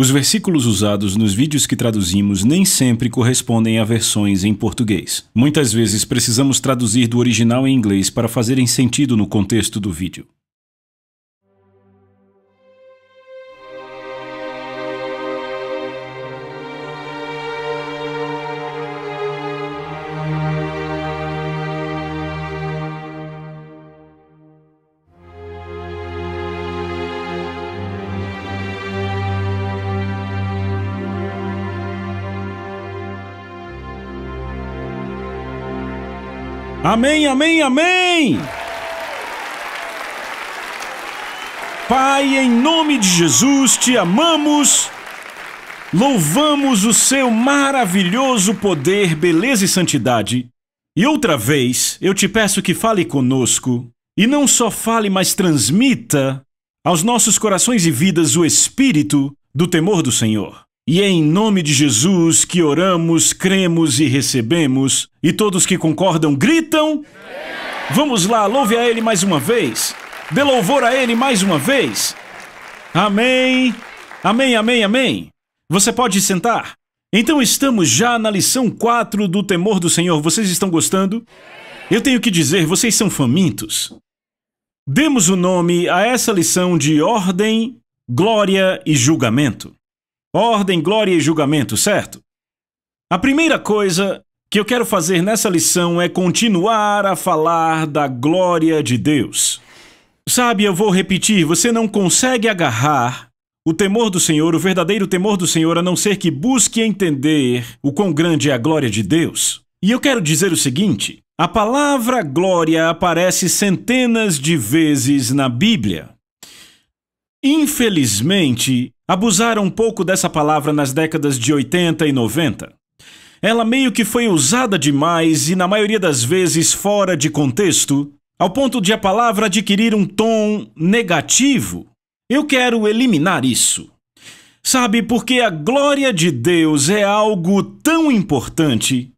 Os versículos usados nos vídeos que traduzimos nem sempre correspondem a versões em português. Muitas vezes precisamos traduzir do original em inglês para fazerem sentido no contexto do vídeo. Amém, amém, amém. Pai, em nome de Jesus, te amamos. Louvamos o seu maravilhoso poder, beleza e santidade. E outra vez, eu te peço que fale conosco, e não só fale, mas transmita aos nossos corações e vidas o espírito do temor do Senhor. E é em nome de Jesus que oramos, cremos e recebemos. E todos que concordam gritam. Vamos lá, louve a Ele mais uma vez. Dê louvor a Ele mais uma vez. Amém. Amém, amém, amém. Você pode sentar. Então estamos já na lição 4 do temor do Senhor. Vocês estão gostando? Eu tenho que dizer, vocês são famintos. Demos o nome a essa lição de ordem, glória e julgamento ordem, glória e julgamento, certo? A primeira coisa que eu quero fazer nessa lição é continuar a falar da glória de Deus. Sabe, eu vou repetir, você não consegue agarrar o temor do Senhor, o verdadeiro temor do Senhor, a não ser que busque entender o quão grande é a glória de Deus. E eu quero dizer o seguinte: a palavra glória aparece centenas de vezes na Bíblia. Infelizmente, abusaram um pouco dessa palavra nas décadas de 80 e 90. Ela meio que foi usada demais e, na maioria das vezes, fora de contexto, ao ponto de a palavra adquirir um tom negativo. Eu quero eliminar isso. Sabe, porque a glória de Deus é algo tão importante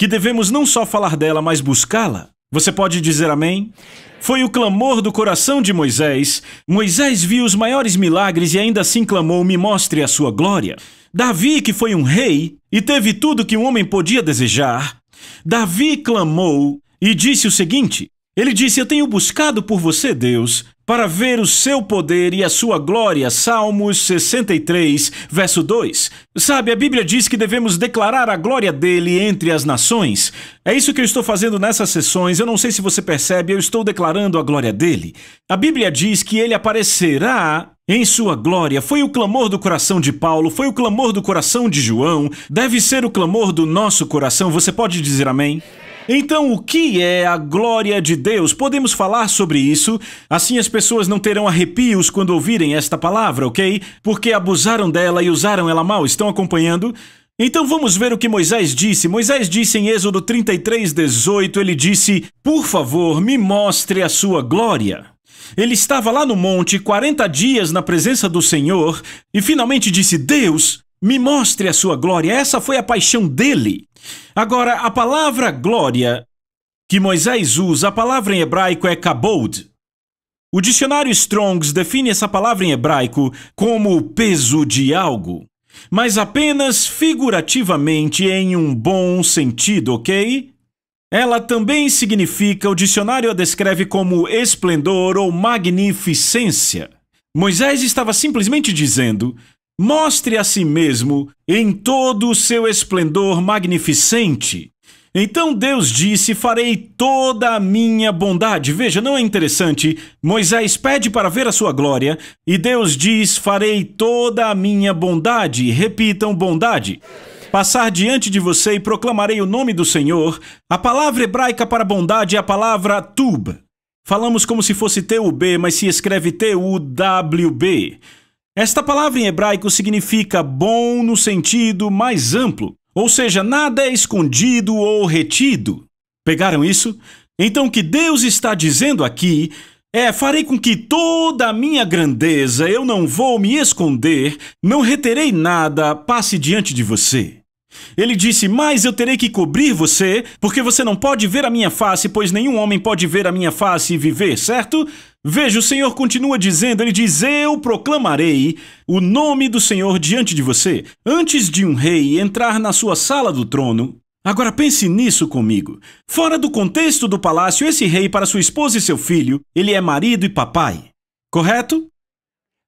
que devemos não só falar dela, mas buscá-la. Você pode dizer amém? Foi o clamor do coração de Moisés. Moisés viu os maiores milagres e ainda assim clamou: Me mostre a sua glória. Davi, que foi um rei e teve tudo que um homem podia desejar, Davi clamou e disse o seguinte: Ele disse: Eu tenho buscado por você, Deus, para ver o seu poder e a sua glória. Salmos 63, verso 2. Sabe, a Bíblia diz que devemos declarar a glória dele entre as nações. É isso que eu estou fazendo nessas sessões. Eu não sei se você percebe, eu estou declarando a glória dele. A Bíblia diz que ele aparecerá em sua glória, foi o clamor do coração de Paulo, foi o clamor do coração de João, deve ser o clamor do nosso coração. Você pode dizer amém? Então, o que é a glória de Deus? Podemos falar sobre isso? Assim as pessoas não terão arrepios quando ouvirem esta palavra, ok? Porque abusaram dela e usaram ela mal. Estão acompanhando? Então vamos ver o que Moisés disse. Moisés disse em Êxodo 33, 18: ele disse, Por favor, me mostre a sua glória. Ele estava lá no monte 40 dias na presença do Senhor e finalmente disse: Deus, me mostre a sua glória. Essa foi a paixão dele. Agora, a palavra glória que Moisés usa, a palavra em hebraico é kabod. O dicionário Strongs define essa palavra em hebraico como peso de algo, mas apenas figurativamente em um bom sentido, ok? Ela também significa, o dicionário a descreve como esplendor ou magnificência. Moisés estava simplesmente dizendo mostre a si mesmo em todo o seu esplendor magnificente. Então Deus disse: Farei toda a minha bondade. Veja, não é interessante? Moisés pede para ver a sua glória, e Deus diz: Farei toda a minha bondade. Repitam: bondade. Passar diante de você e proclamarei o nome do Senhor. A palavra hebraica para bondade é a palavra tub. Falamos como se fosse T-U-B, mas se escreve T-U-W-B. Esta palavra em hebraico significa bom no sentido mais amplo, ou seja, nada é escondido ou retido. Pegaram isso? Então o que Deus está dizendo aqui é: farei com que toda a minha grandeza, eu não vou me esconder, não reterei nada, passe diante de você. Ele disse: Mas eu terei que cobrir você, porque você não pode ver a minha face, pois nenhum homem pode ver a minha face e viver, certo? Veja, o Senhor continua dizendo, ele diz: Eu proclamarei o nome do Senhor diante de você. Antes de um rei entrar na sua sala do trono, Agora pense nisso comigo. Fora do contexto do palácio, esse rei, para sua esposa e seu filho, ele é marido e papai, correto?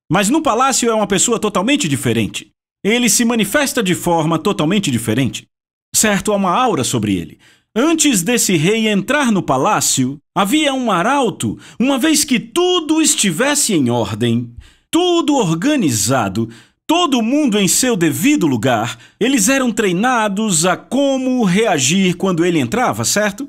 Mas no palácio é uma pessoa totalmente diferente. Ele se manifesta de forma totalmente diferente. Certo, há uma aura sobre ele. Antes desse rei entrar no palácio, havia um arauto, uma vez que tudo estivesse em ordem, tudo organizado, todo mundo em seu devido lugar, eles eram treinados a como reagir quando ele entrava, certo?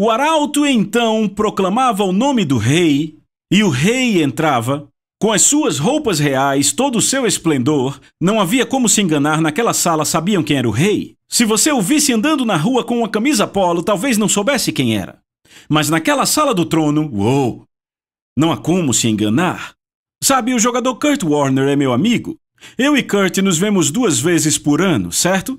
O arauto então proclamava o nome do rei, e o rei entrava, com as suas roupas reais, todo o seu esplendor, não havia como se enganar, naquela sala sabiam quem era o rei. Se você o visse andando na rua com uma camisa polo, talvez não soubesse quem era. Mas naquela sala do trono, uou! Não há como se enganar. Sabe, o jogador Kurt Warner é meu amigo. Eu e Kurt nos vemos duas vezes por ano, certo?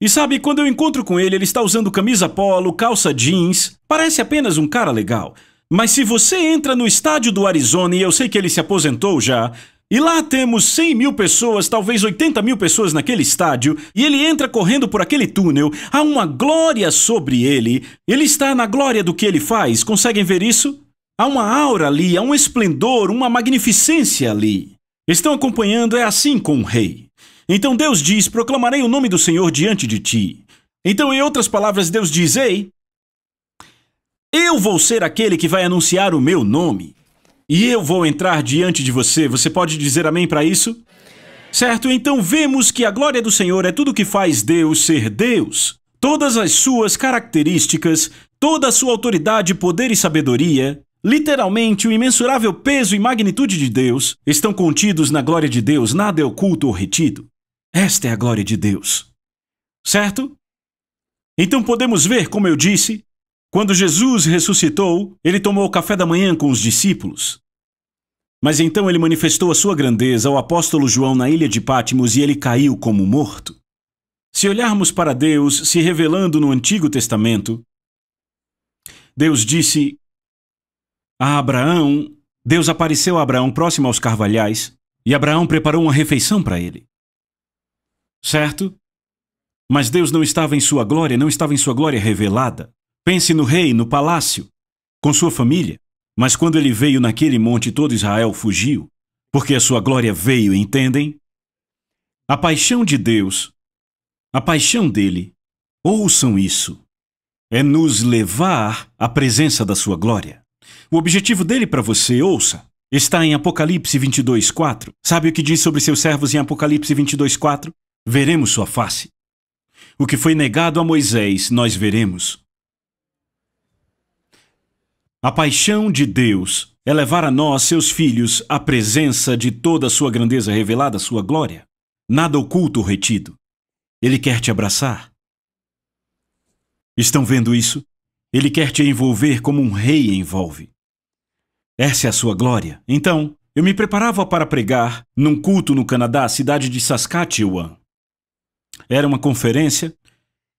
E sabe, quando eu encontro com ele, ele está usando camisa polo, calça jeans. Parece apenas um cara legal. Mas se você entra no estádio do Arizona e eu sei que ele se aposentou já, e lá temos 100 mil pessoas, talvez 80 mil pessoas naquele estádio, e ele entra correndo por aquele túnel, há uma glória sobre ele, ele está na glória do que ele faz, conseguem ver isso? Há uma aura ali, há um esplendor, uma magnificência ali. Estão acompanhando, é assim com o rei. Então Deus diz: Proclamarei o nome do Senhor diante de ti. Então, em outras palavras, Deus diz: Ei, eu vou ser aquele que vai anunciar o meu nome e eu vou entrar diante de você. Você pode dizer amém para isso? Certo? Então vemos que a glória do Senhor é tudo que faz Deus ser Deus. Todas as suas características, toda a sua autoridade, poder e sabedoria, literalmente o imensurável peso e magnitude de Deus, estão contidos na glória de Deus, nada é oculto ou retido. Esta é a glória de Deus. Certo? Então podemos ver, como eu disse, quando Jesus ressuscitou, ele tomou o café da manhã com os discípulos. Mas então ele manifestou a sua grandeza ao apóstolo João na ilha de Pátimos e ele caiu como morto. Se olharmos para Deus se revelando no Antigo Testamento, Deus disse a Abraão, Deus apareceu a Abraão próximo aos carvalhais e Abraão preparou uma refeição para ele. Certo? Mas Deus não estava em sua glória, não estava em sua glória revelada. Pense no rei, no palácio, com sua família. Mas quando ele veio naquele monte, todo Israel fugiu, porque a sua glória veio, entendem? A paixão de Deus, a paixão dele, ouçam isso, é nos levar à presença da sua glória. O objetivo dele para você, ouça, está em Apocalipse 22, 4. Sabe o que diz sobre seus servos em Apocalipse 22, 4? Veremos sua face. O que foi negado a Moisés, nós veremos. A paixão de Deus é levar a nós, seus filhos, a presença de toda a sua grandeza revelada, sua glória. Nada oculto ou retido. Ele quer te abraçar. Estão vendo isso? Ele quer te envolver como um rei envolve. Essa é a sua glória. Então, eu me preparava para pregar num culto no Canadá, cidade de Saskatchewan. Era uma conferência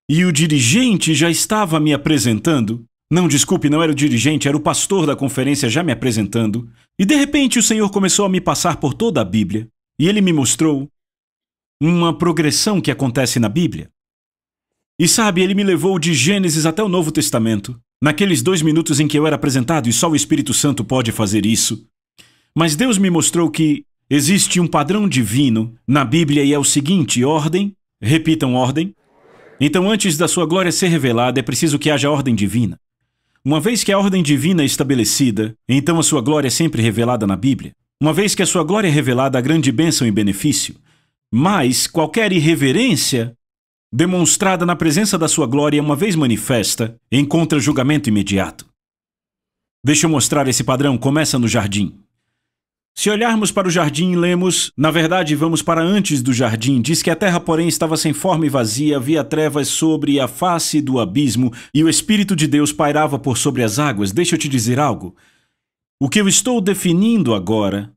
e o dirigente já estava me apresentando não, desculpe, não era o dirigente, era o pastor da conferência já me apresentando. E de repente o Senhor começou a me passar por toda a Bíblia, e ele me mostrou uma progressão que acontece na Bíblia. E sabe, ele me levou de Gênesis até o Novo Testamento, naqueles dois minutos em que eu era apresentado, e só o Espírito Santo pode fazer isso. Mas Deus me mostrou que existe um padrão divino na Bíblia e é o seguinte: ordem, repitam ordem. Então, antes da sua glória ser revelada, é preciso que haja ordem divina. Uma vez que a ordem divina é estabelecida, então a sua glória é sempre revelada na Bíblia. Uma vez que a sua glória é revelada, a grande bênção e benefício. Mas qualquer irreverência demonstrada na presença da sua glória, uma vez manifesta, encontra julgamento imediato. Deixa eu mostrar esse padrão, começa no jardim. Se olharmos para o jardim, lemos: Na verdade, vamos para antes do jardim. Diz que a terra, porém, estava sem forma e vazia, havia trevas sobre a face do abismo, e o Espírito de Deus pairava por sobre as águas. Deixa eu te dizer algo. O que eu estou definindo agora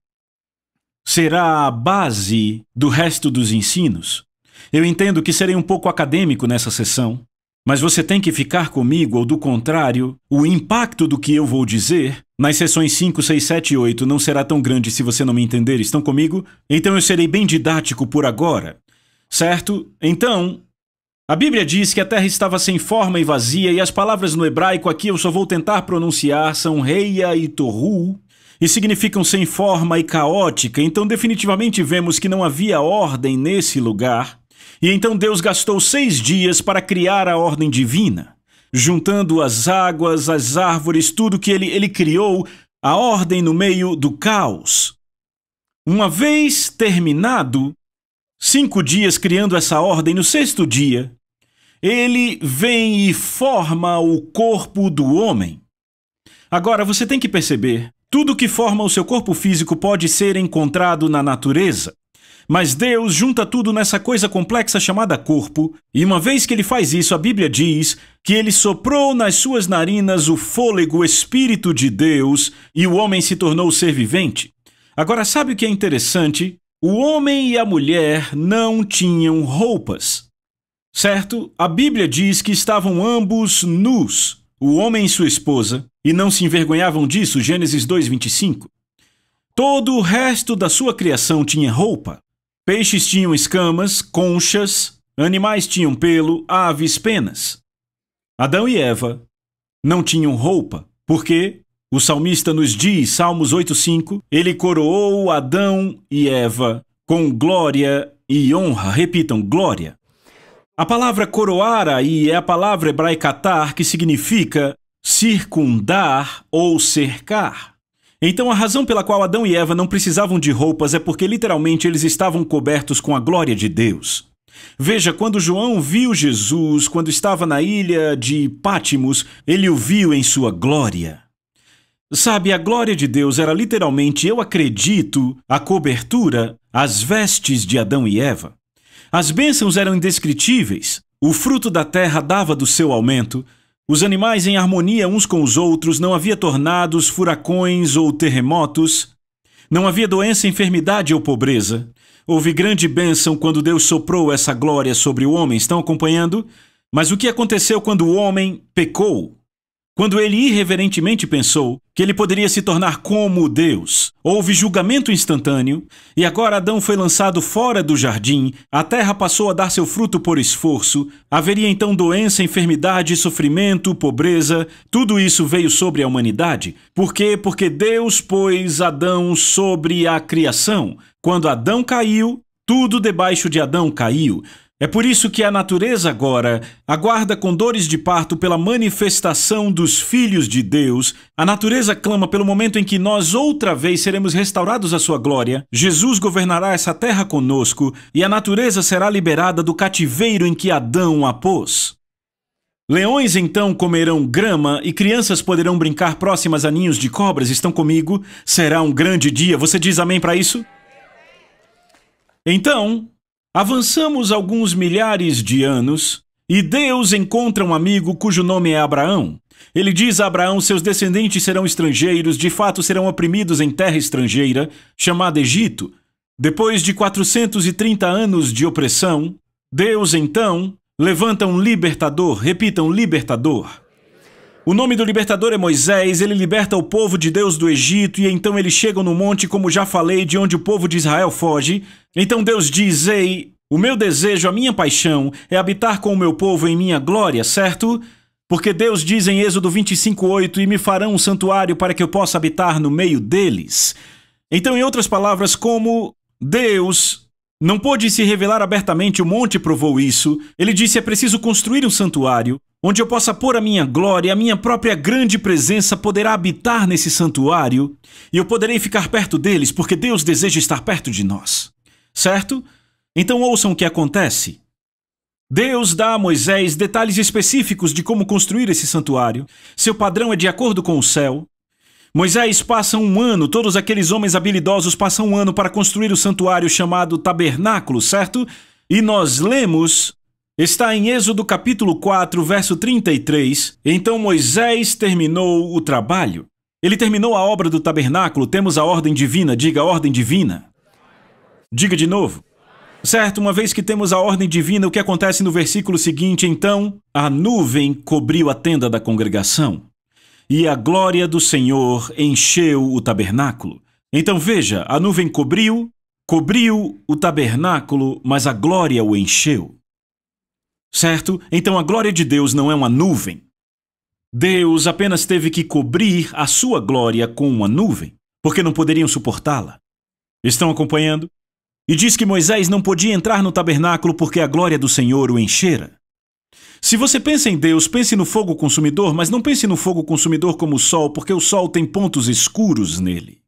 será a base do resto dos ensinos. Eu entendo que serei um pouco acadêmico nessa sessão, mas você tem que ficar comigo, ou do contrário, o impacto do que eu vou dizer nas sessões 5, 6, 7 e 8 não será tão grande se você não me entender. Estão comigo? Então eu serei bem didático por agora. Certo? Então, a Bíblia diz que a terra estava sem forma e vazia, e as palavras no hebraico aqui eu só vou tentar pronunciar são reia e torru, e significam sem forma e caótica, então definitivamente vemos que não havia ordem nesse lugar. E então Deus gastou seis dias para criar a ordem divina, juntando as águas, as árvores, tudo que ele, ele criou, a ordem no meio do caos. Uma vez terminado, cinco dias criando essa ordem, no sexto dia, ele vem e forma o corpo do homem. Agora, você tem que perceber: tudo que forma o seu corpo físico pode ser encontrado na natureza. Mas Deus junta tudo nessa coisa complexa chamada corpo, e uma vez que ele faz isso, a Bíblia diz que ele soprou nas suas narinas o fôlego o Espírito de Deus e o homem se tornou ser vivente. Agora, sabe o que é interessante? O homem e a mulher não tinham roupas. Certo? A Bíblia diz que estavam ambos nus, o homem e sua esposa, e não se envergonhavam disso, Gênesis 2:25. Todo o resto da sua criação tinha roupa. Peixes tinham escamas, conchas, animais tinham pelo, aves penas. Adão e Eva não tinham roupa, porque o salmista nos diz, Salmos 8:5, ele coroou Adão e Eva com glória e honra. Repitam, glória. A palavra coroar aí é a palavra hebraica que significa circundar ou cercar. Então a razão pela qual Adão e Eva não precisavam de roupas é porque literalmente eles estavam cobertos com a glória de Deus. Veja, quando João viu Jesus, quando estava na ilha de Pátimos, ele o viu em sua glória. Sabe, a glória de Deus era literalmente, eu acredito, a cobertura, as vestes de Adão e Eva. As bênçãos eram indescritíveis, o fruto da terra dava do seu aumento, os animais em harmonia uns com os outros, não havia tornados, furacões ou terremotos, não havia doença, enfermidade ou pobreza. Houve grande bênção quando Deus soprou essa glória sobre o homem. Estão acompanhando? Mas o que aconteceu quando o homem pecou? Quando ele irreverentemente pensou que ele poderia se tornar como Deus, houve julgamento instantâneo, e agora Adão foi lançado fora do jardim, a terra passou a dar seu fruto por esforço, haveria então doença, enfermidade, sofrimento, pobreza, tudo isso veio sobre a humanidade. Por quê? Porque Deus pôs Adão sobre a criação. Quando Adão caiu, tudo debaixo de Adão caiu. É por isso que a natureza agora aguarda com dores de parto pela manifestação dos filhos de Deus. A natureza clama pelo momento em que nós outra vez seremos restaurados à sua glória. Jesus governará essa terra conosco e a natureza será liberada do cativeiro em que Adão a pôs. Leões então comerão grama e crianças poderão brincar próximas a ninhos de cobras. Estão comigo? Será um grande dia. Você diz amém para isso? Então, Avançamos alguns milhares de anos e Deus encontra um amigo cujo nome é Abraão. Ele diz a Abraão: seus descendentes serão estrangeiros, de fato serão oprimidos em terra estrangeira, chamada Egito. Depois de 430 anos de opressão, Deus então levanta um libertador, repitam, libertador. O nome do libertador é Moisés, ele liberta o povo de Deus do Egito e então eles chegam no monte, como já falei, de onde o povo de Israel foge. Então Deus diz: Ei, o meu desejo, a minha paixão é habitar com o meu povo em minha glória, certo? Porque Deus diz em Êxodo 25:8: E me farão um santuário para que eu possa habitar no meio deles. Então, em outras palavras, como Deus não pôde se revelar abertamente, o monte provou isso. Ele disse: é preciso construir um santuário onde eu possa pôr a minha glória, a minha própria grande presença poderá habitar nesse santuário e eu poderei ficar perto deles, porque Deus deseja estar perto de nós. Certo? Então ouçam o que acontece. Deus dá a Moisés detalhes específicos de como construir esse santuário. Seu padrão é de acordo com o céu. Moisés passa um ano, todos aqueles homens habilidosos passam um ano para construir o santuário chamado tabernáculo, certo? E nós lemos Está em Êxodo capítulo 4, verso 33. Então Moisés terminou o trabalho. Ele terminou a obra do tabernáculo. Temos a ordem divina. Diga a ordem divina. Diga de novo. Certo, uma vez que temos a ordem divina, o que acontece no versículo seguinte? Então, a nuvem cobriu a tenda da congregação e a glória do Senhor encheu o tabernáculo. Então veja, a nuvem cobriu, cobriu o tabernáculo, mas a glória o encheu certo? Então a glória de Deus não é uma nuvem. Deus apenas teve que cobrir a sua glória com uma nuvem, porque não poderiam suportá-la. Estão acompanhando? E diz que Moisés não podia entrar no tabernáculo porque a glória do Senhor o enchera. Se você pensa em Deus, pense no fogo consumidor, mas não pense no fogo consumidor como o sol, porque o sol tem pontos escuros nele.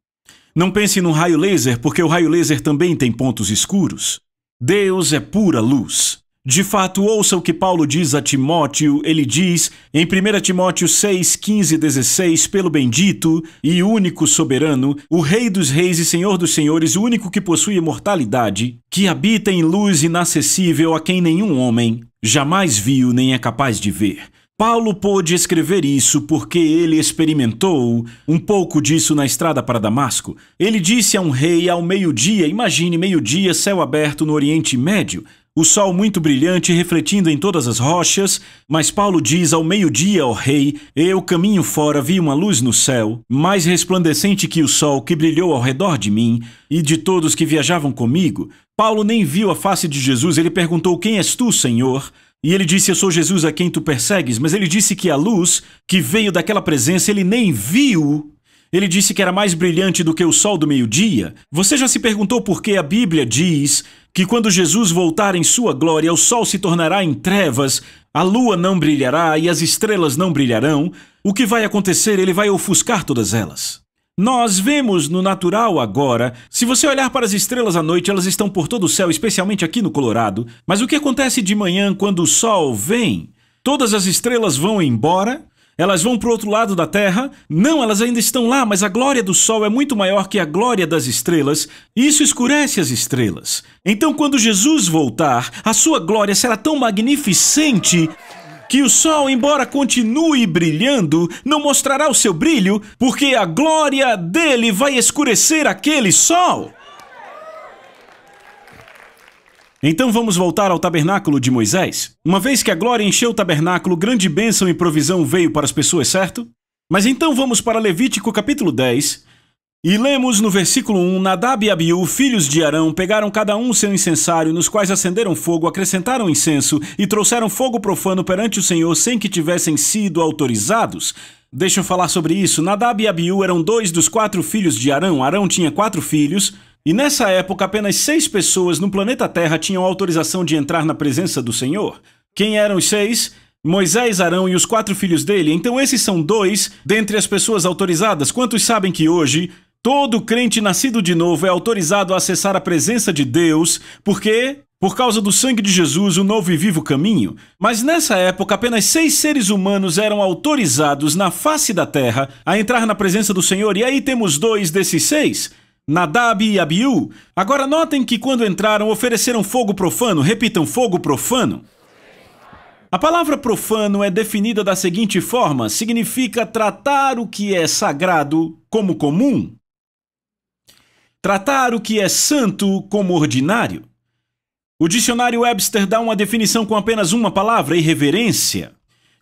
Não pense no raio laser, porque o raio laser também tem pontos escuros. Deus é pura luz. De fato, ouça o que Paulo diz a Timóteo. Ele diz em 1 Timóteo 6, 15 e 16: Pelo bendito e único soberano, o Rei dos Reis e Senhor dos Senhores, o único que possui imortalidade, que habita em luz inacessível a quem nenhum homem jamais viu nem é capaz de ver. Paulo pôde escrever isso porque ele experimentou um pouco disso na estrada para Damasco. Ele disse a um rei ao meio-dia, imagine meio-dia, céu aberto no Oriente Médio o sol muito brilhante refletindo em todas as rochas, mas Paulo diz ao meio-dia ao rei: Eu caminho fora vi uma luz no céu, mais resplandecente que o sol que brilhou ao redor de mim e de todos que viajavam comigo. Paulo nem viu a face de Jesus, ele perguntou: Quem és tu, Senhor? E ele disse: Eu sou Jesus a quem tu persegues. Mas ele disse que a luz que veio daquela presença ele nem viu, ele disse que era mais brilhante do que o sol do meio-dia. Você já se perguntou por que a Bíblia diz que quando Jesus voltar em sua glória, o sol se tornará em trevas, a lua não brilhará e as estrelas não brilharão? O que vai acontecer? Ele vai ofuscar todas elas. Nós vemos no natural agora, se você olhar para as estrelas à noite, elas estão por todo o céu, especialmente aqui no Colorado. Mas o que acontece de manhã quando o sol vem? Todas as estrelas vão embora, elas vão para o outro lado da terra? Não, elas ainda estão lá, mas a glória do sol é muito maior que a glória das estrelas. Isso escurece as estrelas. Então, quando Jesus voltar, a sua glória será tão magnificente que o sol, embora continue brilhando, não mostrará o seu brilho, porque a glória dele vai escurecer aquele sol. Então vamos voltar ao tabernáculo de Moisés? Uma vez que a glória encheu o tabernáculo, grande bênção e provisão veio para as pessoas, certo? Mas então vamos para Levítico capítulo 10 e lemos no versículo 1: Nadab e Abiú, filhos de Arão, pegaram cada um seu incensário, nos quais acenderam fogo, acrescentaram incenso e trouxeram fogo profano perante o Senhor sem que tivessem sido autorizados. Deixa eu falar sobre isso. Nadab e Abiú eram dois dos quatro filhos de Arão. Arão tinha quatro filhos. E nessa época, apenas seis pessoas no planeta Terra tinham autorização de entrar na presença do Senhor. Quem eram os seis? Moisés, Arão e os quatro filhos dele. Então, esses são dois dentre as pessoas autorizadas. Quantos sabem que hoje todo crente nascido de novo é autorizado a acessar a presença de Deus? Por quê? por causa do sangue de Jesus, o novo e vivo caminho. Mas nessa época, apenas seis seres humanos eram autorizados na face da terra a entrar na presença do Senhor, e aí temos dois desses seis. Nadab e Abiú. Agora notem que quando entraram ofereceram fogo profano, repitam fogo profano. A palavra profano é definida da seguinte forma: significa tratar o que é sagrado como comum, tratar o que é santo como ordinário. O dicionário Webster dá uma definição com apenas uma palavra: irreverência.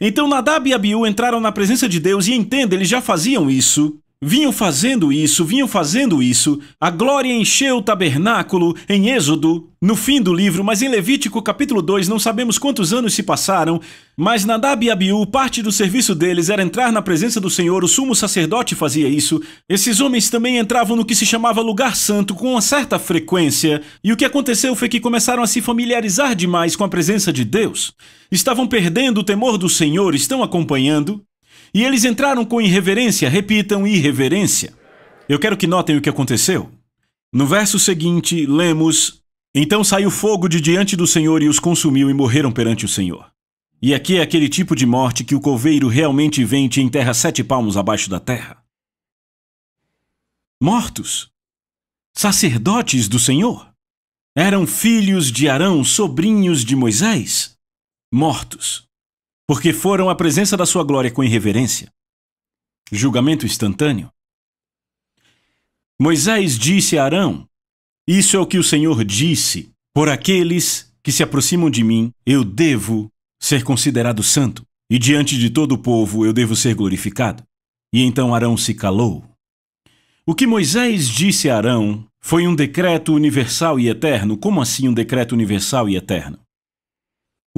Então Nadab e Abiú entraram na presença de Deus e entenda, eles já faziam isso, Vinham fazendo isso, vinham fazendo isso. A glória encheu o tabernáculo em Êxodo, no fim do livro, mas em Levítico capítulo 2, não sabemos quantos anos se passaram, mas Nadab e Abiú, parte do serviço deles era entrar na presença do Senhor, o sumo sacerdote fazia isso. Esses homens também entravam no que se chamava lugar santo com uma certa frequência, e o que aconteceu foi que começaram a se familiarizar demais com a presença de Deus. Estavam perdendo o temor do Senhor, estão acompanhando? E eles entraram com irreverência, repitam irreverência. Eu quero que notem o que aconteceu. No verso seguinte, lemos: Então saiu fogo de diante do Senhor e os consumiu e morreram perante o Senhor. E aqui é aquele tipo de morte que o coveiro realmente vende e enterra sete palmos abaixo da terra. Mortos, sacerdotes do Senhor, eram filhos de Arão, sobrinhos de Moisés, mortos porque foram à presença da sua glória com irreverência. Julgamento instantâneo. Moisés disse a Arão: Isso é o que o Senhor disse: Por aqueles que se aproximam de mim, eu devo ser considerado santo, e diante de todo o povo eu devo ser glorificado. E então Arão se calou. O que Moisés disse a Arão foi um decreto universal e eterno. Como assim um decreto universal e eterno?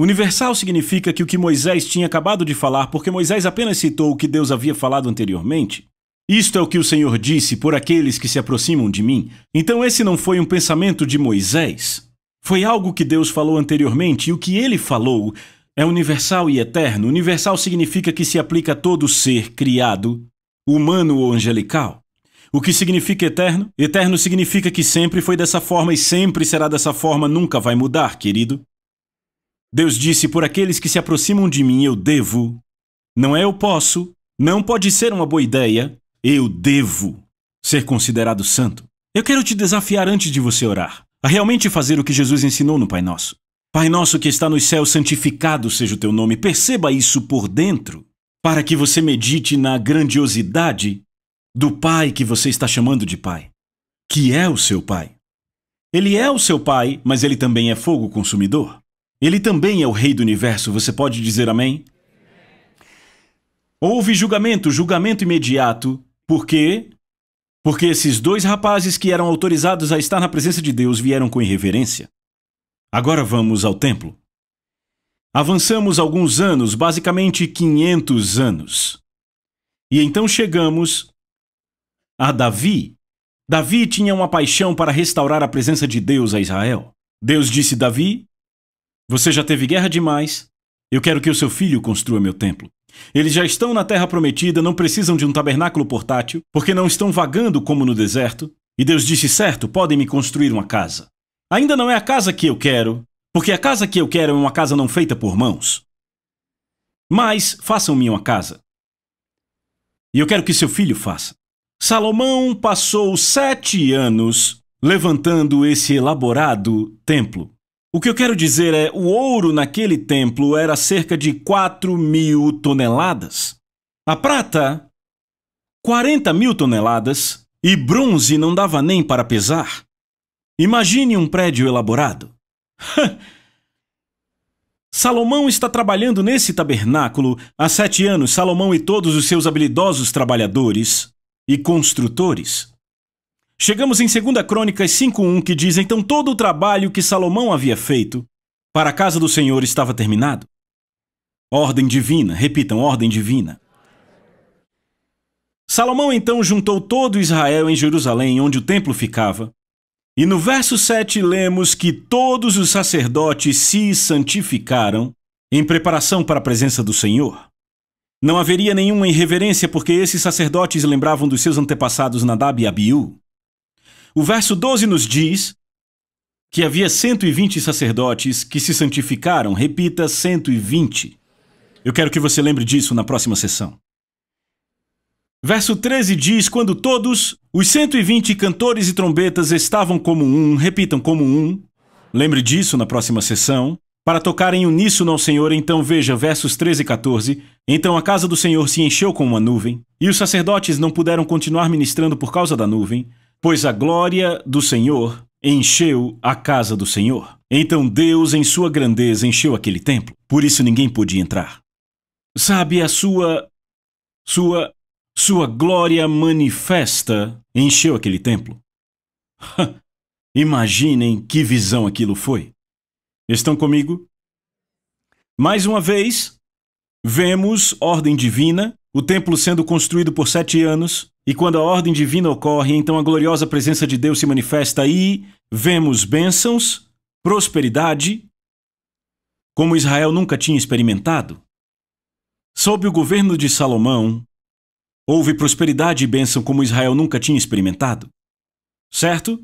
Universal significa que o que Moisés tinha acabado de falar, porque Moisés apenas citou o que Deus havia falado anteriormente. Isto é o que o Senhor disse por aqueles que se aproximam de mim. Então, esse não foi um pensamento de Moisés. Foi algo que Deus falou anteriormente, e o que ele falou é universal e eterno. Universal significa que se aplica a todo ser criado, humano ou angelical. O que significa eterno? Eterno significa que sempre foi dessa forma e sempre será dessa forma, nunca vai mudar, querido. Deus disse: Por aqueles que se aproximam de mim, eu devo. Não é eu posso, não pode ser uma boa ideia, eu devo ser considerado santo. Eu quero te desafiar antes de você orar, a realmente fazer o que Jesus ensinou no Pai Nosso. Pai nosso que está nos céus, santificado seja o teu nome. Perceba isso por dentro, para que você medite na grandiosidade do Pai que você está chamando de Pai, que é o seu Pai. Ele é o seu Pai, mas ele também é fogo consumidor. Ele também é o Rei do universo, você pode dizer amém? Houve julgamento, julgamento imediato. Por quê? Porque esses dois rapazes que eram autorizados a estar na presença de Deus vieram com irreverência. Agora vamos ao templo. Avançamos alguns anos, basicamente 500 anos. E então chegamos a Davi. Davi tinha uma paixão para restaurar a presença de Deus a Israel. Deus disse: Davi, você já teve guerra demais. Eu quero que o seu filho construa meu templo. Eles já estão na terra prometida, não precisam de um tabernáculo portátil, porque não estão vagando como no deserto. E Deus disse: certo, podem me construir uma casa. Ainda não é a casa que eu quero, porque a casa que eu quero é uma casa não feita por mãos. Mas façam-me uma casa. E eu quero que seu filho faça. Salomão passou sete anos levantando esse elaborado templo. O que eu quero dizer é, o ouro naquele templo era cerca de 4 mil toneladas. A prata, 40 mil toneladas. E bronze não dava nem para pesar. Imagine um prédio elaborado. Salomão está trabalhando nesse tabernáculo há sete anos, Salomão e todos os seus habilidosos trabalhadores e construtores. Chegamos em 2 Crônicas 5.1 que diz: Então todo o trabalho que Salomão havia feito para a casa do Senhor estava terminado. Ordem divina, repitam, ordem divina. Salomão então juntou todo Israel em Jerusalém, onde o templo ficava. E no verso 7 lemos que todos os sacerdotes se santificaram em preparação para a presença do Senhor. Não haveria nenhuma irreverência porque esses sacerdotes lembravam dos seus antepassados Nadab e Abiú. O verso 12 nos diz que havia 120 sacerdotes que se santificaram, repita 120. Eu quero que você lembre disso na próxima sessão. Verso 13 diz: Quando todos os 120 cantores e trombetas estavam como um, repitam como um, lembre disso na próxima sessão, para tocarem uníssono ao Senhor, então veja versos 13 e 14. Então a casa do Senhor se encheu com uma nuvem, e os sacerdotes não puderam continuar ministrando por causa da nuvem, pois a glória do Senhor encheu a casa do Senhor. Então Deus, em sua grandeza, encheu aquele templo, por isso ninguém podia entrar. Sabe, a sua. sua. sua glória manifesta encheu aquele templo. Imaginem que visão aquilo foi. Estão comigo? Mais uma vez, vemos ordem divina o templo sendo construído por sete anos, e quando a ordem divina ocorre, então a gloriosa presença de Deus se manifesta e vemos bênçãos, prosperidade, como Israel nunca tinha experimentado. Sob o governo de Salomão, houve prosperidade e bênção como Israel nunca tinha experimentado. Certo?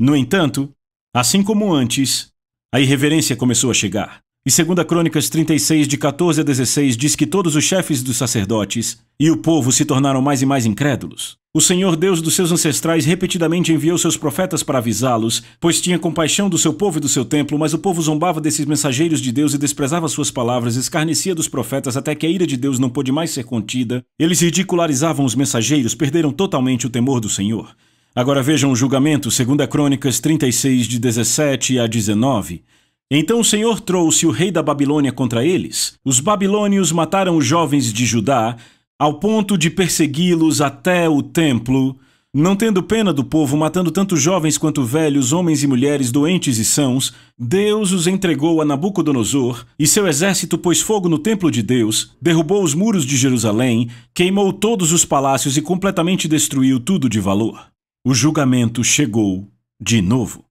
No entanto, assim como antes, a irreverência começou a chegar. E segunda Crônicas 36, de 14 a 16, diz que todos os chefes dos sacerdotes e o povo se tornaram mais e mais incrédulos. O Senhor Deus dos seus ancestrais repetidamente enviou seus profetas para avisá-los, pois tinha compaixão do seu povo e do seu templo, mas o povo zombava desses mensageiros de Deus e desprezava suas palavras, escarnecia dos profetas até que a ira de Deus não pôde mais ser contida. Eles ridicularizavam os mensageiros, perderam totalmente o temor do Senhor. Agora vejam o julgamento, 2 Crônicas 36, de 17 a 19. Então o Senhor trouxe o rei da Babilônia contra eles. Os babilônios mataram os jovens de Judá, ao ponto de persegui-los até o templo, não tendo pena do povo, matando tanto jovens quanto velhos, homens e mulheres, doentes e sãos, Deus os entregou a Nabucodonosor, e seu exército pôs fogo no templo de Deus, derrubou os muros de Jerusalém, queimou todos os palácios e completamente destruiu tudo de valor. O julgamento chegou de novo.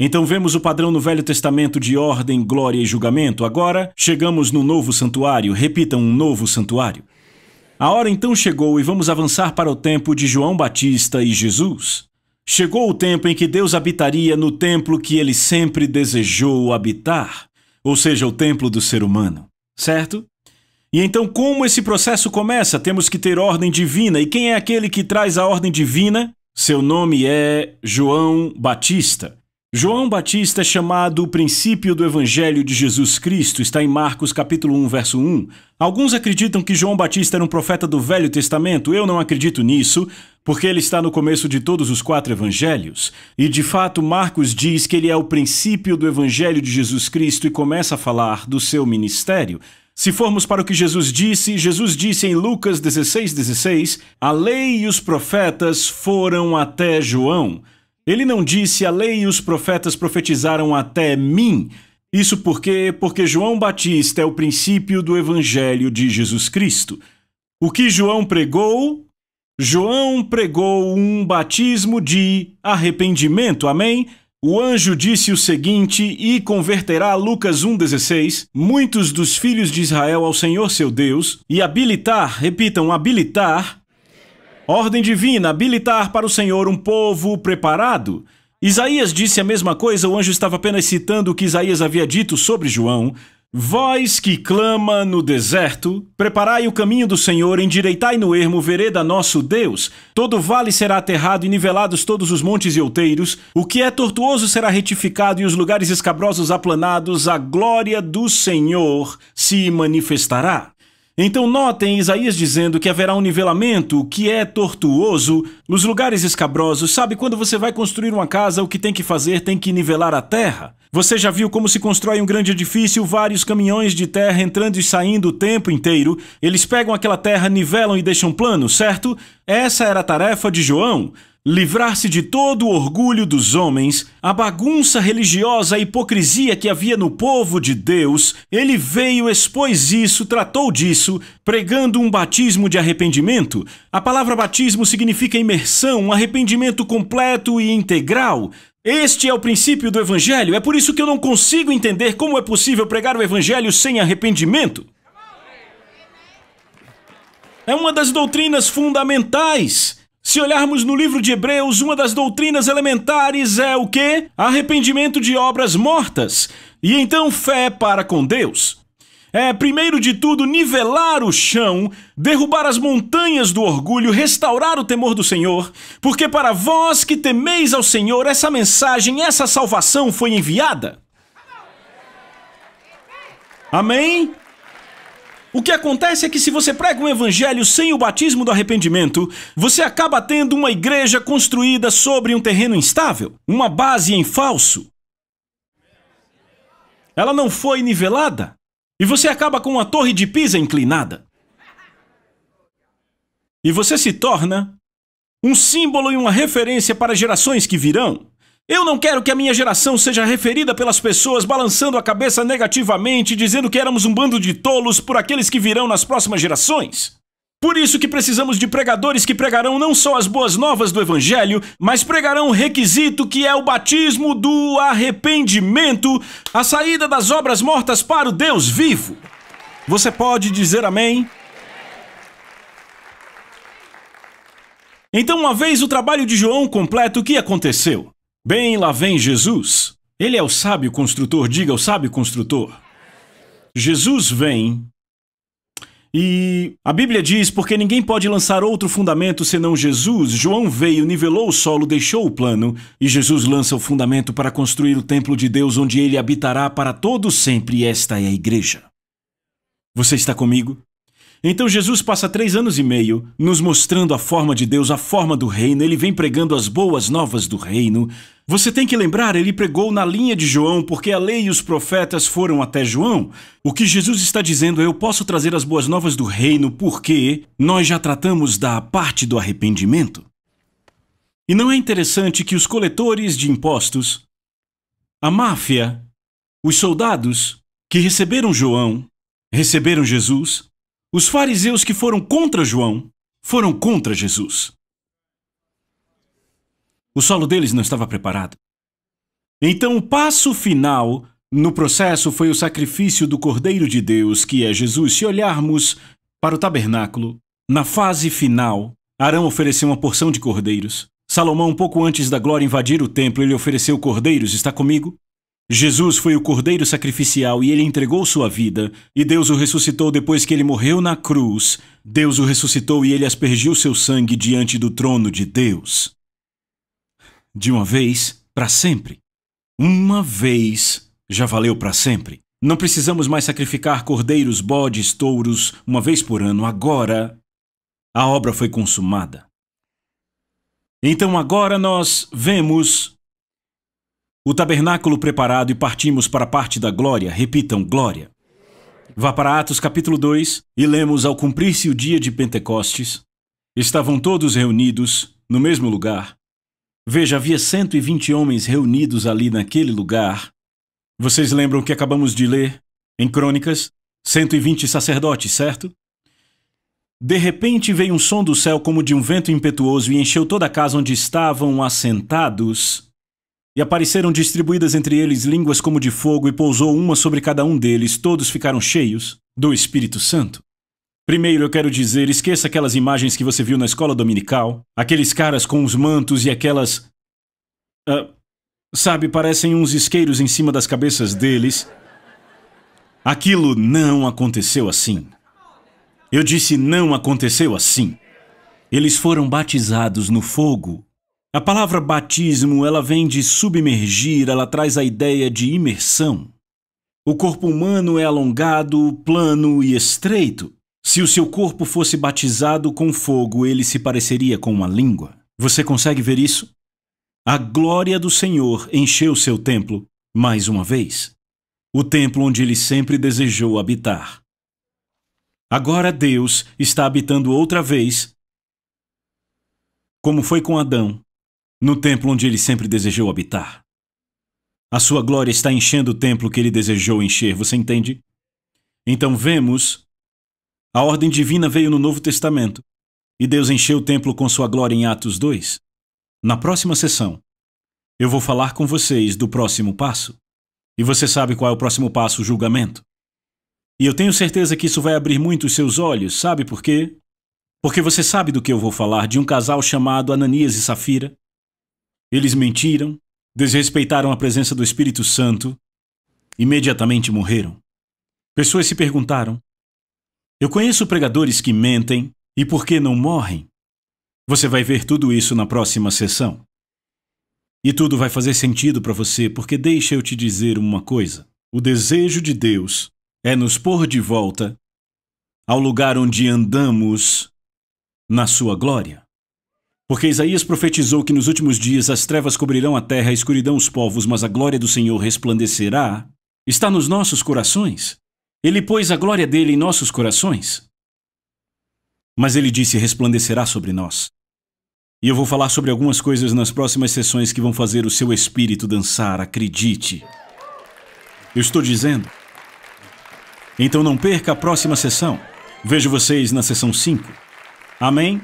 Então vemos o padrão no Velho Testamento de ordem, glória e julgamento. Agora chegamos no novo santuário. Repitam um novo santuário. A hora então chegou e vamos avançar para o tempo de João Batista e Jesus. Chegou o tempo em que Deus habitaria no templo que ele sempre desejou habitar, ou seja, o templo do ser humano, certo? E então, como esse processo começa? Temos que ter ordem divina. E quem é aquele que traz a ordem divina? Seu nome é João Batista. João Batista, chamado o princípio do Evangelho de Jesus Cristo, está em Marcos capítulo 1, verso 1. Alguns acreditam que João Batista era um profeta do Velho Testamento. Eu não acredito nisso, porque ele está no começo de todos os quatro evangelhos. E de fato, Marcos diz que ele é o princípio do Evangelho de Jesus Cristo e começa a falar do seu ministério. Se formos para o que Jesus disse, Jesus disse em Lucas 16, 16: A lei e os profetas foram até João. Ele não disse: A lei e os profetas profetizaram até mim. Isso porque, porque João Batista é o princípio do evangelho de Jesus Cristo. O que João pregou? João pregou um batismo de arrependimento. Amém? O anjo disse o seguinte e converterá Lucas 1:16 muitos dos filhos de Israel ao Senhor seu Deus e habilitar, repitam, habilitar Ordem divina, habilitar para o Senhor um povo preparado. Isaías disse a mesma coisa, o anjo estava apenas citando o que Isaías havia dito sobre João. Vós que clama no deserto, preparai o caminho do Senhor, endireitai no ermo vereda nosso Deus. Todo vale será aterrado e nivelados todos os montes e outeiros. O que é tortuoso será retificado e os lugares escabrosos aplanados. A glória do Senhor se manifestará. Então notem Isaías dizendo que haverá um nivelamento que é tortuoso, nos lugares escabrosos. Sabe quando você vai construir uma casa, o que tem que fazer tem que nivelar a terra? Você já viu como se constrói um grande edifício, vários caminhões de terra entrando e saindo o tempo inteiro? Eles pegam aquela terra, nivelam e deixam plano, certo? Essa era a tarefa de João livrar-se de todo o orgulho dos homens, a bagunça religiosa, a hipocrisia que havia no povo de Deus, ele veio, expôs isso, tratou disso, pregando um batismo de arrependimento. A palavra batismo significa imersão, um arrependimento completo e integral. Este é o princípio do Evangelho, é por isso que eu não consigo entender como é possível pregar o Evangelho sem arrependimento. É uma das doutrinas fundamentais se olharmos no livro de Hebreus, uma das doutrinas elementares é o que? Arrependimento de obras mortas e então fé para com Deus. É, primeiro de tudo, nivelar o chão, derrubar as montanhas do orgulho, restaurar o temor do Senhor, porque para vós que temeis ao Senhor, essa mensagem, essa salvação foi enviada. Amém? O que acontece é que se você prega um evangelho sem o batismo do arrependimento, você acaba tendo uma igreja construída sobre um terreno instável, uma base em falso. Ela não foi nivelada e você acaba com uma torre de pisa inclinada. E você se torna um símbolo e uma referência para gerações que virão. Eu não quero que a minha geração seja referida pelas pessoas balançando a cabeça negativamente, dizendo que éramos um bando de tolos por aqueles que virão nas próximas gerações. Por isso que precisamos de pregadores que pregarão não só as boas novas do evangelho, mas pregarão o requisito que é o batismo do arrependimento, a saída das obras mortas para o Deus vivo. Você pode dizer amém? Então, uma vez o trabalho de João completo, o que aconteceu? Bem, lá vem Jesus. Ele é o sábio construtor, diga o sábio construtor. Jesus vem e a Bíblia diz: porque ninguém pode lançar outro fundamento senão Jesus. João veio, nivelou o solo, deixou o plano, e Jesus lança o fundamento para construir o templo de Deus onde ele habitará para todo sempre. esta é a igreja. Você está comigo? Então Jesus passa três anos e meio nos mostrando a forma de Deus, a forma do reino. Ele vem pregando as boas novas do reino. Você tem que lembrar, ele pregou na linha de João, porque a lei e os profetas foram até João. O que Jesus está dizendo é: eu posso trazer as boas novas do reino porque nós já tratamos da parte do arrependimento. E não é interessante que os coletores de impostos, a máfia, os soldados que receberam João, receberam Jesus, os fariseus que foram contra João, foram contra Jesus. O solo deles não estava preparado. Então, o passo final no processo foi o sacrifício do Cordeiro de Deus, que é Jesus. Se olharmos para o tabernáculo, na fase final, Arão ofereceu uma porção de cordeiros. Salomão, pouco antes da glória invadir o templo, ele ofereceu cordeiros, está comigo? Jesus foi o cordeiro sacrificial e ele entregou sua vida, e Deus o ressuscitou depois que ele morreu na cruz. Deus o ressuscitou e ele aspergiu seu sangue diante do trono de Deus de uma vez para sempre. Uma vez já valeu para sempre. Não precisamos mais sacrificar cordeiros, bodes, touros uma vez por ano. Agora a obra foi consumada. Então agora nós vemos o tabernáculo preparado e partimos para a parte da glória. Repitam, glória. Vá para Atos capítulo 2 e lemos: Ao cumprir-se o dia de Pentecostes, estavam todos reunidos no mesmo lugar. Veja, havia 120 homens reunidos ali naquele lugar. Vocês lembram que acabamos de ler em Crônicas? 120 sacerdotes, certo? De repente veio um som do céu como de um vento impetuoso e encheu toda a casa onde estavam assentados. E apareceram distribuídas entre eles línguas como de fogo e pousou uma sobre cada um deles. Todos ficaram cheios do Espírito Santo Primeiro eu quero dizer, esqueça aquelas imagens que você viu na escola dominical, aqueles caras com os mantos e aquelas. Uh, sabe, parecem uns isqueiros em cima das cabeças deles. Aquilo não aconteceu assim. Eu disse não aconteceu assim. Eles foram batizados no fogo. A palavra batismo, ela vem de submergir, ela traz a ideia de imersão. O corpo humano é alongado, plano e estreito. Se o seu corpo fosse batizado com fogo, ele se pareceria com uma língua. Você consegue ver isso? A glória do Senhor encheu seu templo mais uma vez, o templo onde ele sempre desejou habitar. Agora Deus está habitando outra vez, como foi com Adão, no templo onde ele sempre desejou habitar. A sua glória está enchendo o templo que ele desejou encher, você entende? Então vemos a ordem divina veio no Novo Testamento, e Deus encheu o templo com sua glória em Atos 2. Na próxima sessão, eu vou falar com vocês do próximo passo. E você sabe qual é o próximo passo, o julgamento. E eu tenho certeza que isso vai abrir muito os seus olhos, sabe por quê? Porque você sabe do que eu vou falar, de um casal chamado Ananias e Safira. Eles mentiram, desrespeitaram a presença do Espírito Santo, imediatamente morreram. Pessoas se perguntaram: eu conheço pregadores que mentem e por que não morrem. Você vai ver tudo isso na próxima sessão. E tudo vai fazer sentido para você, porque deixa eu te dizer uma coisa: o desejo de Deus é nos pôr de volta ao lugar onde andamos na sua glória. Porque Isaías profetizou que nos últimos dias as trevas cobrirão a terra, a escuridão os povos, mas a glória do Senhor resplandecerá, está nos nossos corações. Ele pôs a glória dele em nossos corações. Mas ele disse: resplandecerá sobre nós. E eu vou falar sobre algumas coisas nas próximas sessões que vão fazer o seu espírito dançar, acredite. Eu estou dizendo. Então não perca a próxima sessão. Vejo vocês na sessão 5. Amém?